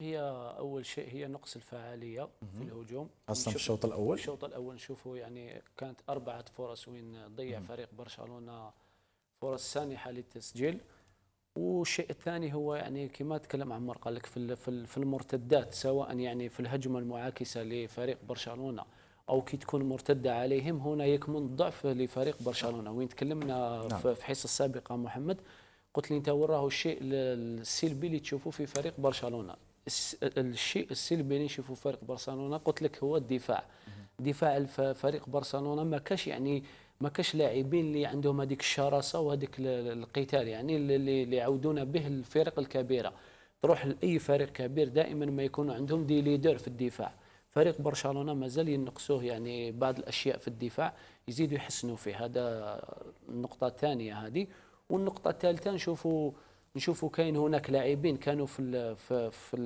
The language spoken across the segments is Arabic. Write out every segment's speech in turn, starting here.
هي اول شيء هي نقص الفعاليه في الهجوم خاصه في الشوط الاول الشوط الاول نشوفوا يعني كانت اربعه فرص وين ضيع فريق برشلونه فرص سانحه للتسجيل والشيء الثاني هو يعني كما تكلم عمر قال لك في في المرتدات سواء يعني في الهجمه المعاكسه لفريق برشلونه او كي تكون مرتده عليهم هنا يكمن الضعف لفريق برشلونه وين تكلمنا نعم. في حصه سابقه محمد قلت لي انت وين راهو الشيء السلبي اللي تشوفوه في فريق برشلونه الشيء السلبي اللي نشوفه فريق برشلونه قلت لك هو الدفاع دفاع فريق برشلونه ما كاش يعني ما كاش لاعبين اللي عندهم هذيك الشراسه وهذيك القتال يعني اللي, يعودون به الفرق الكبيره تروح لاي فريق كبير دائما ما يكون عندهم دي ليدر في الدفاع فريق برشلونه مازال ينقصوه يعني بعض الاشياء في الدفاع يزيدوا يحسنوا فيه هذا النقطه الثانيه هذه والنقطه الثالثه نشوفوا نشوفوا كاين هناك لاعبين كانوا في الـ في في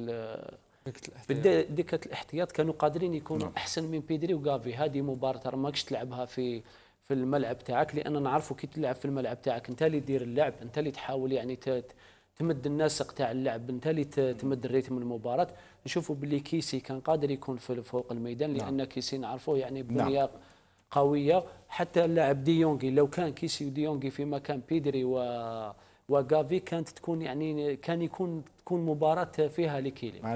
الـ دكة الاحتياط كانوا قادرين يكونوا نعم. احسن من بيدري وغافي هذه مباراه ماكش تلعبها في في الملعب تاعك لان نعرفوا كي تلعب في الملعب تاعك انت اللي دير اللعب انت اللي تحاول يعني تمد النسق تاع اللعب انت اللي تمد الريتم المباراه نشوفوا باللي كيسي كان قادر يكون في فوق الميدان نعم. لان يعني نعم. كيسي نعرفوه يعني بنيه نعم. قويه حتى اللاعب ديونغي لو كان كيسي وديونغي في مكان بيدري و وجافي كانت تكون يعني كان يكون تكون مباراه فيها لكيلي